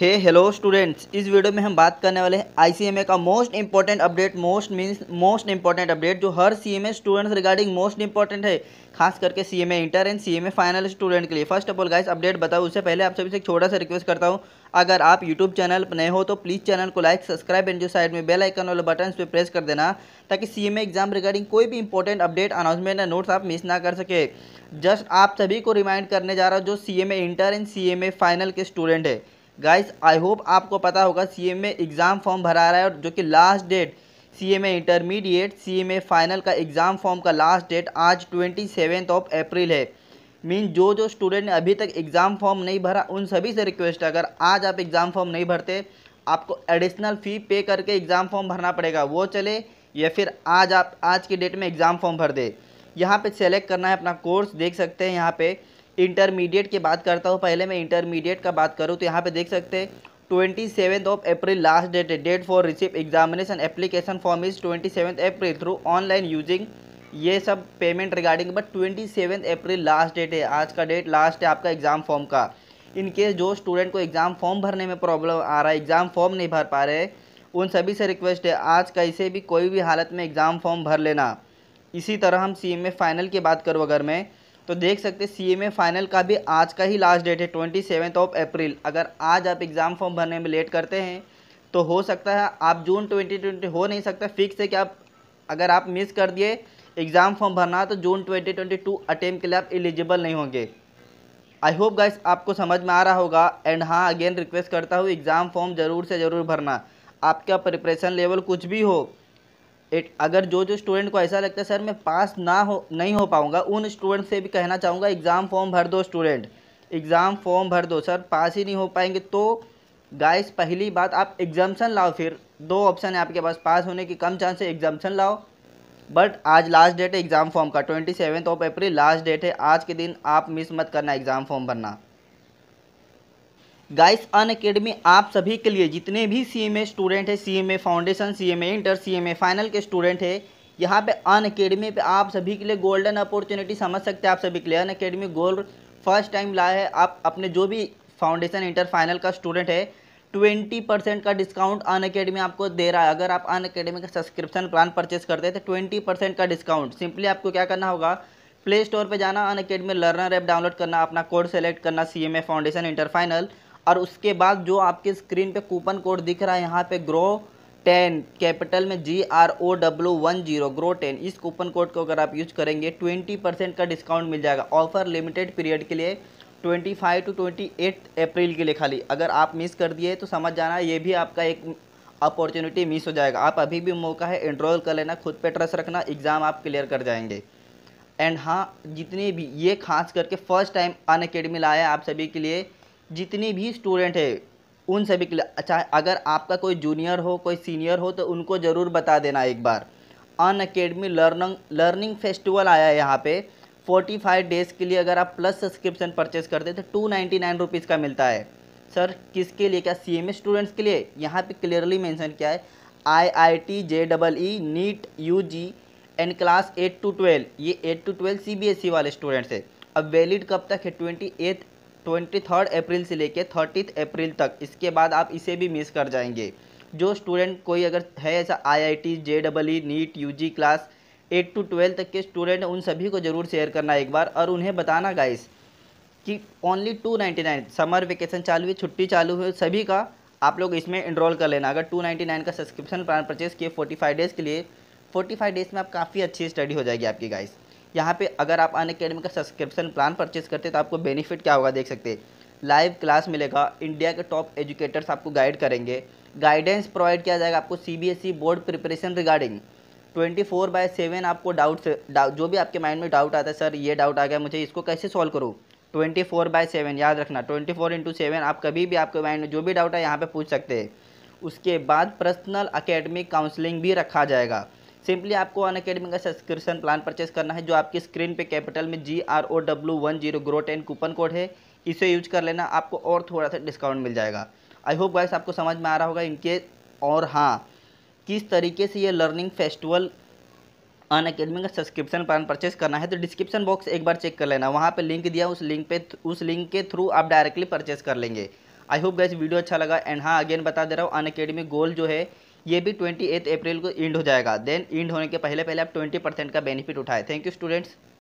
हे hello students इस वीडियो में हम बात करने वाले हैं आईसीएमए का most important update most means most important update जो हर CMA students regarding most important है खास करके CMA inter and CMA final student के लिए first of all guys update बताओ उससे पहले आप सभी से एक छोटा सा रिक्वेस्ट करता हूँ अगर आप यूट्यूब चैनल पर नए हो तो प्लीज़ चैनल को लाइक सब्सक्राइब एंड जो साइड में बेल आइकन वाले बटन पर प्रेस कर देना ताकि ए एग्जाम रिगार्डिंग कोई भी इंपॉर्टेंट अपडेट अनाउंसमेंट या नोट्स आप मिस ना कर सके जस्ट आप सभी को रिमाइंड करने जा रहा हूँ जो A inter and A final के स्टूडेंट है गाइस आई होप आपको पता होगा सी एम एग्ज़ाम फॉर्म भरा रहा है और जो कि last date C M intermediate C M final का एग्ज़ाम फॉर्म का लास्ट डेट आज ट्वेंटी सेवेंथ ऑफ अप्रैल है मीन जो जो स्टूडेंट ने अभी तक एग्ज़ाम फॉर्म नहीं भरा उन सभी से रिक्वेस्ट है अगर आज आप एग्ज़ाम फॉर्म नहीं भरते आपको एडिशनल फ़ी पे करके एग्ज़ाम फॉर्म भरना पड़ेगा वो चले या फिर आज आप आज की डेट में एग्ज़ाम फॉर्म भर दे यहाँ पे सेलेक्ट करना है अपना कोर्स देख सकते हैं यहाँ पे इंटरमीडिएट की बात करता हूँ पहले मैं इंटरमीडिएट का बात करूँ तो यहाँ पे देख सकते हैं twenty seven of April last date है date for receive examination application form is twenty seven April through online using ये सब payment regarding but twenty seven April last date है आज का डेट लास्ट है आपका एग्ज़ाम फॉर्म का in case जो स्टूडेंट को एग्ज़ाम फॉर्म भरने में प्रॉब्लम आ रहा है एग्ज़ाम फॉर्म नहीं भर पा रहे उन सभी से रिक्वेस्ट है आज कैसे भी कोई भी हालत में एग्ज़ाम फॉर्म भर लेना इसी तरह हम सी एम फाइनल की बात करूँ अगर मैं तो देख सकते हैं सीएमए फाइनल का भी आज का ही लास्ट डेट है ट्वेंटी सेवन ऑफ अप्रैल अगर आज आप एग्ज़ाम फॉर्म भरने में लेट करते हैं तो हो सकता है आप जून ट्वेंटी ट्वेंटी हो नहीं सकता फिक्स है कि आप अगर आप मिस कर दिए एग्ज़ाम फॉर्म भरना तो June twenty twenty two attempt के लिए आप एलिजिबल नहीं होंगे आई होप गाइस आपको समझ में आ रहा होगा एंड हाँ अगेन रिक्वेस्ट करता हूँ एग्ज़ाम फॉर्म ज़रूर से ज़रूर भरना आपका प्रिपरेशन लेवल कुछ भी हो एट अगर जो जो स्टूडेंट को ऐसा लगता है सर मैं पास ना हो नहीं हो पाऊँगा उन स्टूडेंट से भी कहना चाहूँगा एग्ज़ाम फॉर्म भर दो स्टूडेंट एग्ज़ाम फॉर्म भर दो सर पास ही नहीं हो पाएंगे तो गाइस पहली बात आप एग्जाम्सन लाओ फिर दो ऑप्शन है आपके पास पास होने की कम चांस है एग्जाम्सन लाओ बट आज लास्ट डेट है एग्ज़ाम फॉर्म का twenty seventh of April last date है आज के दिन आप मिस मत करना एग्ज़ाम फॉर्म भरना गाइस अन अकेडमी आप सभी के लिए जितने भी सीएमए स्टूडेंट है CMA foundation CMA inter CMA final के स्टूडेंट है यहाँ पे अन अकेडमी पे आप सभी के लिए गोल्डन अपॉर्चुनिटी समझ सकते हैं आप सभी के लिए Unacademy gold first time लाए है आप अपने जो भी फाउंडेशन इंटर फाइनल का स्टूडेंट है ट्वेंटी परसेंट का डिस्काउंट अन अकेडमी आपको दे रहा है अगर आप अन अकेडमी का सब्सक्रिप्शन प्लान परचेस करते हैं तो ट्वेंटी परसेंट का डिस्काउंट सिंपली आपको क्या करना होगा प्ले स्टोर पर जाना Unacademy learner app download करना अपना कोड सेलेक्ट करना C M A foundation inter final और उसके बाद जो आपके स्क्रीन पे कूपन कोड दिख रहा है यहाँ पे ग्रो टेन कैपिटल में G R O W one zero grow ten इस कूपन कोड को अगर आप यूज करेंगे ट्वेंटी परसेंट का डिस्काउंट मिल जाएगा ऑफर लिमिटेड पीरियड के लिए twenty five to twenty eight April के लिए खाली अगर आप मिस कर दिए तो समझ जाना ये भी आपका एक अपॉर्चुनिटी मिस हो जाएगा आप अभी भी मौका है एनरोल कर लेना खुद पे ट्रस्ट रखना एग्ज़ाम आप क्लियर कर जाएंगे एंड हाँ जितने भी ये खास करके फर्स्ट टाइम अन अकेडमी लाया आप सभी के लिए जितनी भी स्टूडेंट है उन सभी के लिए अच्छा अगर आपका कोई जूनियर हो कोई सीनियर हो तो उनको ज़रूर बता देना एक बार Unacademy learning learning festival आया है यहाँ पे 45 डेज़ के लिए अगर आप प्लस सब्सक्रिप्शन परचेस करते तो टू नाइन्टी नाइन रुपीज़ का मिलता है सर किसके लिए क्या सी एम स्टूडेंट्स के लिए यहाँ पे क्लियरली मेंशन किया है I I T J double E NEET U G and class eight to twelve ये eight to twelve C B S E वाले स्टूडेंट्स है अब वैलिड कब तक है twenty eighth twenty third April से लेकर थर्टीथ अप्रैल तक इसके बाद आप इसे भी मिस कर जाएंगे जो स्टूडेंट कोई अगर है ऐसा I I T J double E NEET U G class eight to twelve तक के स्टूडेंट उन सभी को ज़रूर शेयर करना एक बार और उन्हें बताना गाइस कि only two ninety nine summer vacation चालू हुई छुट्टी चालू हुई सभी का आप लोग इसमें इनरोल कर लेना अगर टू नाइन्टी नाइन का सब्सक्रिप्शन प्लान परचेज़ किए फोर्टी फाइव डेज़ के लिए फोर्टी फाइव डेज़ में आप काफ़ी अच्छी स्टडी हो जाएगी आपकी गाइस यहाँ पे अगर आप अन अकेडमी का सब्सक्रिप्शन प्लान परचेज करते हैं तो आपको बेनिफिट क्या होगा देख सकते हैं लाइव क्लास मिलेगा इंडिया के टॉप एजुकेटर्स आपको गाइड करेंगे गाइडेंस प्रोवाइड किया जाएगा आपको e board preparation regarding twenty four by seven आपको डाउट जो भी आपके माइंड में डाउट आता है सर ये डाउट आ गया मुझे इसको कैसे सॉल्व करूँ ट्वेंटी फोर बाय सेवन याद रखना ट्वेंटी फोर इंटू सेवन आप कभी भी आपके माइंड में जो भी डाउट है यहाँ पे पूछ सकते हैं उसके बाद पर्सनल अकेडमिक काउंसलिंग भी रखा जाएगा सिंपली आपको अन अकेडमी का सब्सक्रिप्शन प्लान परचेस करना है जो आपकी स्क्रीन पे कैपिटल में G R O W one zero grow ten coupon code है इसे यूज कर लेना आपको और थोड़ा सा डिस्काउंट मिल जाएगा आई होप गाइस आपको समझ में आ रहा होगा इनके और हाँ किस तरीके से ये लर्निंग फेस्टिवल अन अकेडमी का सब्सक्रिप्शन प्लान परचेस करना है तो डिस्क्रिप्शन बॉक्स एक बार चेक कर लेना वहाँ पर लिंक दिया उस लिंक पे उस लिंक के थ्रू आप डायरेक्टली परचेस कर लेंगे आई होप गैस वीडियो अच्छा लगा एंड हाँ अगेन बता दे रहा हूँ अन अकेडमी गोल जो है ये भी ट्वेंटी अप्रैल को इंड हो जाएगा देन इंड होने के पहले पहले आप ट्वेंटी परसेंट का बेनिफिट उठाए थैंक यू स्टूडेंट्स